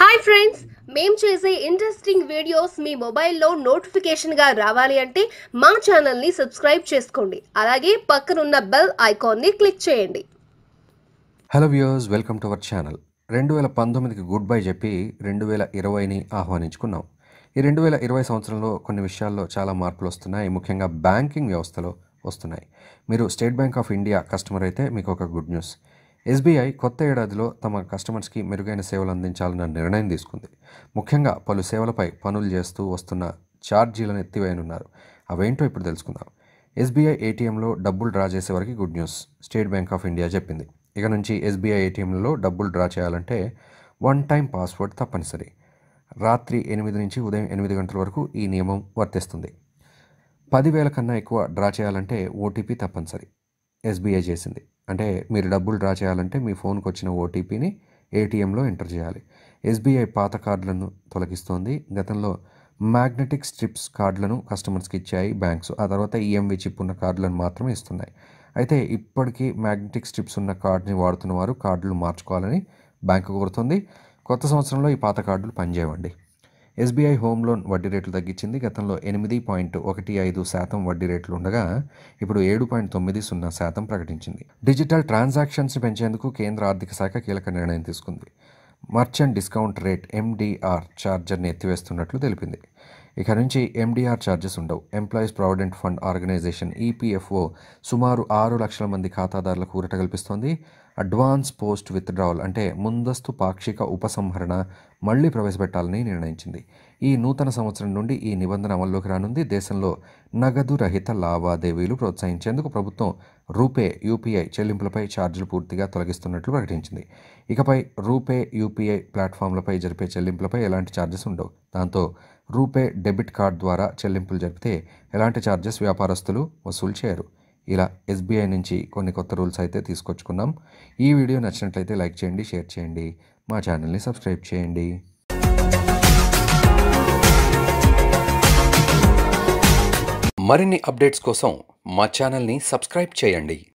hi friends మేము చేసే interesting videos మీ మొబైల్లో నోటిఫికేషన్గా రావాలి అంటే మా ఛానల్ని సబ్స్క్రైబ్ చేసుకోండి అలాగే పక్కనున్న బెల్ ఐకాన్ని క్లిక్ చేయండి hello viewers welcome to our channel రెండు వేల పంతొమ్మిదికి గుడ్ బై చెప్పి రెండు వేల ఇరవైని ఆహ్వానించుకున్నాం ఈ రెండు వేల ఇరవై సంవత్సరంలో కొన్ని విషయాల్లో చాలా మార్పులు వస్తున్నాయి ముఖ్యంగా బ్యాంకింగ్ వ్యవస్థలో వస్తున్నాయి మీరు State Bank of India customer అయితే మీకు ఒక గుడ్ న్యూస్ ఎస్బీఐ కొత్త ఏడాదిలో తమ కస్టమర్స్కి మెరుగైన సేవలు అందించాలన్న నిర్ణయం తీసుకుంది ముఖ్యంగా పలు సేవలపై పనులు చేస్తూ వస్తున్న ఛార్జీలను ఎత్తివేయనున్నారు అవేంటో ఇప్పుడు తెలుసుకుందాం ఎస్బీఐ ఏటీఎంలో డబ్బులు డ్రా చేసే వరకు good news State Bank of India చెప్పింది ఇక నుంచి ఎస్బీఐ ఏటీఎంలో డబ్బులు డ్రా చేయాలంటే వన్ టైం పాస్వర్డ్ తప్పనిసరి రాత్రి ఎనిమిది నుంచి ఉదయం ఎనిమిది గంటల వరకు ఈ నియమం వర్తిస్తుంది పదివేల కన్నా ఎక్కువ డ్రా చేయాలంటే ఓటీపీ తప్పనిసరి ఎస్బీఐ చేసింది అంటే మీరు డబ్బులు డ్రా చేయాలంటే మీ ఫోన్కి వచ్చిన ఓటీపీని ఏటీఎంలో ఎంటర్ చేయాలి ఎస్బీఐ పాత కార్డులను తొలగిస్తోంది గతంలో మ్యాగ్నెటిక్ స్ట్రిప్స్ కార్డులను కస్టమర్స్కి ఇచ్చాయి బ్యాంక్స్ ఆ తర్వాత ఈఎంవి చిప్ ఉన్న కార్డులను మాత్రమే ఇస్తున్నాయి అయితే ఇప్పటికీ మ్యాగ్నెటిక్ స్ట్రిప్స్ ఉన్న కార్డుని వాడుతున్న వారు కార్డులు మార్చుకోవాలని బ్యాంకు కోరుతుంది కొత్త సంవత్సరంలో ఈ పాత కార్డులు పనిచేయండి ఎస్బీఐ హోమ్ లోన్ వడ్డీ రేట్లు తగ్గించింది గతంలో ఎనిమిది పాయింట్ ఒకటి ఐదు శాతం వడ్డీ రేట్లు ఉండగా ఇప్పుడు ఏడు పాయింట్ తొమ్మిది సున్నా శాతం ప్రకటించింది డిజిటల్ ట్రాన్సాక్షన్స్ పెంచేందుకు కేంద్ర ఆర్థిక శాఖ కీలక నిర్ణయం తీసుకుంది మర్చెంట్ డిస్కౌంట్ రేట్ ఎండిఆర్ చార్జర్ని ఎత్తివేస్తున్నట్లు తెలిపింది ఇక నుంచి ఎండిఆర్ ఛార్జెస్ ఉండవు employees provident fund organisation EPFO e సుమారు ఆరు లక్షల మంది ఖాతాదారులకు ఊరట కల్పిస్తోంది అడ్వాన్స్ పోస్ట్ విత్డ్రావల్ అంటే ముందస్తు పాక్షిక ఉపసంహరణ మళ్లీ ప్రవేశపెట్టాలని నిర్ణయించింది ఈ నూతన సంవత్సరం నుండి ఈ నిబంధన అమల్లోకి రానుంది దేశంలో నగదు రహిత లావాదేవీలు ప్రోత్సహించేందుకు ప్రభుత్వం రూపే యూపీఐ చెల్లింపులపై ఛార్జీలు పూర్తిగా తొలగిస్తున్నట్లు ప్రకటించింది ఇకపై రూపే యూపీఐ ప్లాట్ఫామ్లపై జరిపే చెల్లింపులపై ఎలాంటి ఛార్జెస్ ఉండవు దాంతో రూపే డెబిట్ కార్డ్ ద్వారా చెల్లింపులు జరిపితే ఎలాంటి ఛార్జెస్ వ్యాపారస్తులు వసూలు చేయరు ఇలా ఎస్బీఐ నుంచి కొన్ని కొత్త రూల్స్ అయితే తీసుకొచ్చుకున్నాం ఈ వీడియో నచ్చినట్లయితే లైక్ చేయండి షేర్ చేయండి మా ఛానల్ని సబ్స్క్రైబ్ చేయండి మరిన్ని అప్డేట్స్ కోసం మా ఛానల్ని సబ్స్క్రైబ్ చేయండి